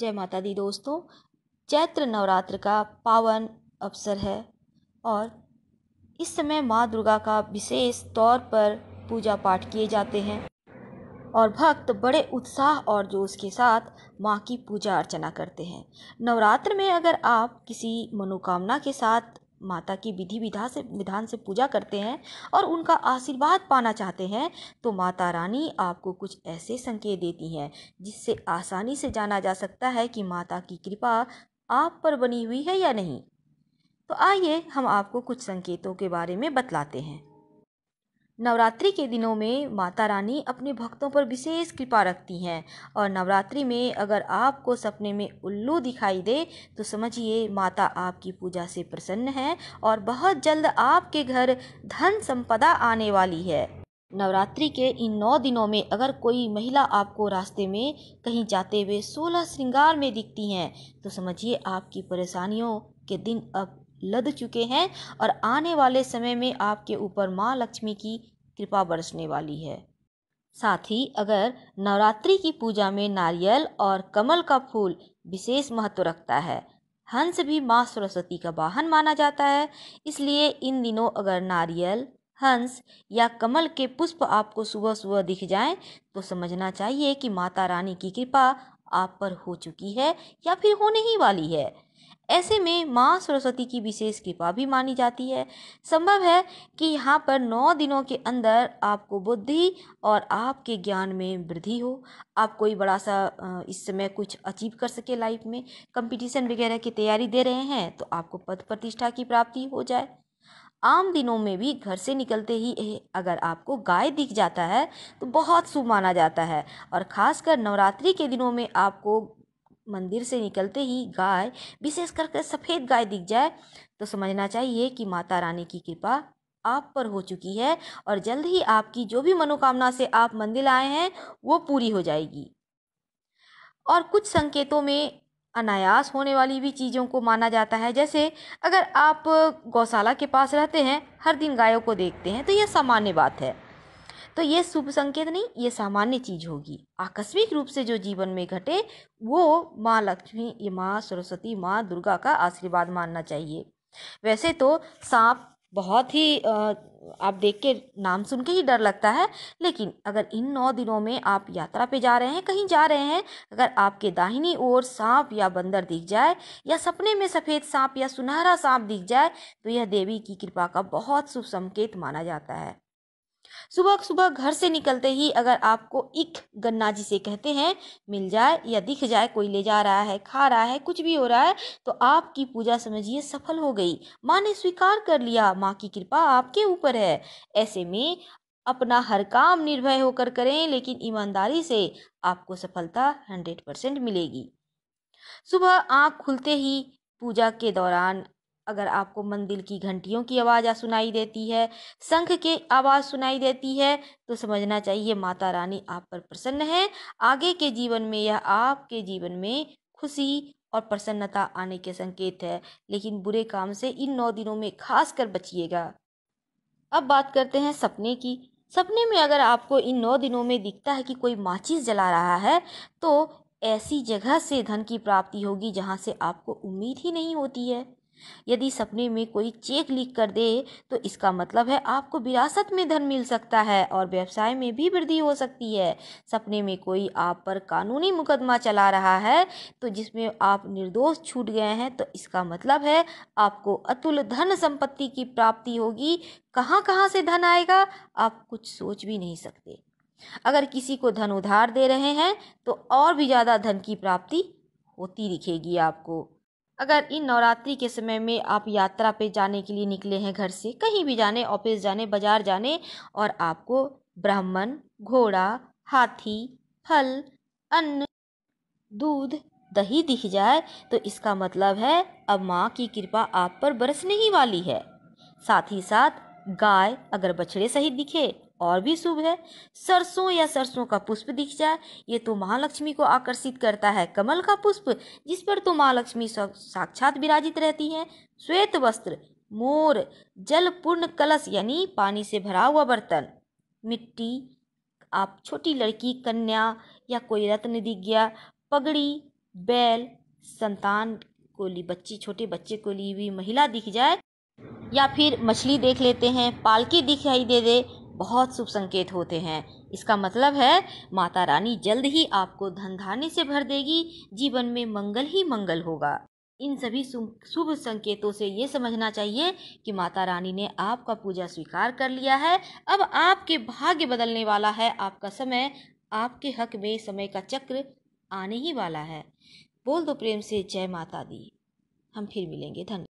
जय माता दी दोस्तों चैत्र नवरात्र का पावन अवसर है और इस समय माँ दुर्गा का विशेष तौर पर पूजा पाठ किए जाते हैं और भक्त बड़े उत्साह और जोश के साथ माँ की पूजा अर्चना करते हैं नवरात्र में अगर आप किसी मनोकामना के साथ माता की विधि विधा से विधान से पूजा करते हैं और उनका आशीर्वाद पाना चाहते हैं तो माता रानी आपको कुछ ऐसे संकेत देती हैं जिससे आसानी से जाना जा सकता है कि माता की कृपा आप पर बनी हुई है या नहीं तो आइए हम आपको कुछ संकेतों के बारे में बतलाते हैं नवरात्रि के दिनों में माता रानी अपने भक्तों पर विशेष कृपा रखती हैं और नवरात्रि में अगर आपको सपने में उल्लू दिखाई दे तो समझिए माता आपकी पूजा से प्रसन्न है और बहुत जल्द आपके घर धन संपदा आने वाली है नवरात्रि के इन नौ दिनों में अगर कोई महिला आपको रास्ते में कहीं जाते हुए सोलह श्रृंगार में दिखती हैं तो समझिए आपकी परेशानियों के दिन अब लद चुके हैं और आने वाले समय में आपके ऊपर माँ लक्ष्मी की कृपा बरसने वाली है साथ ही अगर नवरात्रि की पूजा में नारियल और कमल का फूल विशेष महत्व रखता है हंस भी माँ सरस्वती का वाहन माना जाता है इसलिए इन दिनों अगर नारियल हंस या कमल के पुष्प आपको सुबह सुबह दिख जाएं तो समझना चाहिए कि माता रानी की कृपा आप पर हो चुकी है या फिर होने ही वाली है ऐसे में माँ सरस्वती की विशेष कृपा भी मानी जाती है संभव है कि यहाँ पर नौ दिनों के अंदर आपको बुद्धि और आपके ज्ञान में वृद्धि हो आप कोई बड़ा सा इस समय कुछ अचीव कर सके लाइफ में कंपटीशन वगैरह की तैयारी दे रहे हैं तो आपको पद प्रतिष्ठा की प्राप्ति हो जाए आम दिनों में भी घर से निकलते ही अगर आपको गाय दिख जाता है तो बहुत शुभ माना जाता है और ख़ासकर नवरात्रि के दिनों में आपको मंदिर से निकलते ही गाय विशेष करके सफ़ेद गाय दिख जाए तो समझना चाहिए कि माता रानी की कृपा आप पर हो चुकी है और जल्द ही आपकी जो भी मनोकामना से आप मंदिर आए हैं वो पूरी हो जाएगी और कुछ संकेतों में अनायास होने वाली भी चीज़ों को माना जाता है जैसे अगर आप गौशाला के पास रहते हैं हर दिन गायों को देखते हैं तो यह सामान्य बात है तो ये शुभ संकेत नहीं ये सामान्य चीज होगी आकस्मिक रूप से जो जीवन में घटे वो माँ लक्ष्मी माँ सरस्वती माँ दुर्गा का आशीर्वाद मानना चाहिए वैसे तो सांप बहुत ही आप देख के नाम सुन के ही डर लगता है लेकिन अगर इन नौ दिनों में आप यात्रा पे जा रहे हैं कहीं जा रहे हैं अगर आपके दाहिनी ओर सांप या बंदर दिख जाए या सपने में सफ़ेद सांप या सुनहरा सांप दिख जाए तो यह देवी की कृपा का बहुत शुभ संकेत माना जाता है सुबह सुबह घर से निकलते ही अगर आपको इक गन्ना जी से कहते हैं मिल जाए या दिख जाए कोई ले जा रहा है खा रहा है कुछ भी हो रहा है तो आपकी पूजा समझिए सफल हो गई माँ ने स्वीकार कर लिया माँ की कृपा आपके ऊपर है ऐसे में अपना हर काम निर्भय होकर करें लेकिन ईमानदारी से आपको सफलता हंड्रेड परसेंट मिलेगी सुबह आँख खुलते ही पूजा के दौरान अगर आपको मंदिर की घंटियों की आवाज़ सुनाई देती है शंख की आवाज़ सुनाई देती है तो समझना चाहिए माता रानी आप पर प्रसन्न है आगे के जीवन में यह आपके जीवन में खुशी और प्रसन्नता आने के संकेत है लेकिन बुरे काम से इन नौ दिनों में खास कर बचिएगा अब बात करते हैं सपने की सपने में अगर आपको इन नौ दिनों में दिखता है कि कोई माचिस जला रहा है तो ऐसी जगह से धन की प्राप्ति होगी जहाँ से आपको उम्मीद ही नहीं होती है यदि सपने में कोई चेक लिख कर दे तो इसका मतलब है आपको विरासत में धन मिल सकता है और व्यवसाय में भी वृद्धि हो सकती है सपने में कोई आप पर कानूनी मुकदमा चला रहा है तो जिसमें आप निर्दोष छूट गए हैं तो इसका मतलब है आपको अतुल धन संपत्ति की प्राप्ति होगी कहाँ कहाँ से धन आएगा आप कुछ सोच भी नहीं सकते अगर किसी को धन उधार दे रहे हैं तो और भी ज़्यादा धन की प्राप्ति होती दिखेगी आपको अगर इन नवरात्रि के समय में आप यात्रा पे जाने के लिए निकले हैं घर से कहीं भी जाने ऑफिस जाने बाज़ार जाने और आपको ब्राह्मण घोड़ा हाथी फल अन्न दूध दही दिख जाए तो इसका मतलब है अब माँ की कृपा आप पर बरसने ही वाली है साथ ही साथ गाय अगर बछड़े सहित दिखे और भी शुभ है सरसों या सरसों का पुष्प दिख जाए ये तो महालक्ष्मी को आकर्षित करता है कमल का पुष्प जिस पर तो महालक्ष्मी साक्षात विराजित रहती हैं श्वेत वस्त्र मोर जल पूर्ण कलश यानी पानी से भरा हुआ बर्तन मिट्टी आप छोटी लड़की कन्या या कोई रत्न दिख गया पगड़ी बैल संतान को ली बच्ची छोटे बच्चे को ली हुई महिला दिख जाए या फिर मछली देख लेते हैं पालकी दिखाई दे दे बहुत शुभ संकेत होते हैं इसका मतलब है माता रानी जल्द ही आपको धन धान्य से भर देगी जीवन में मंगल ही मंगल होगा इन सभी शुभ संकेतों से ये समझना चाहिए कि माता रानी ने आपका पूजा स्वीकार कर लिया है अब आपके भाग्य बदलने वाला है आपका समय आपके हक में समय का चक्र आने ही वाला है बोल दो प्रेम से जय माता दी हम फिर मिलेंगे धन्यवाद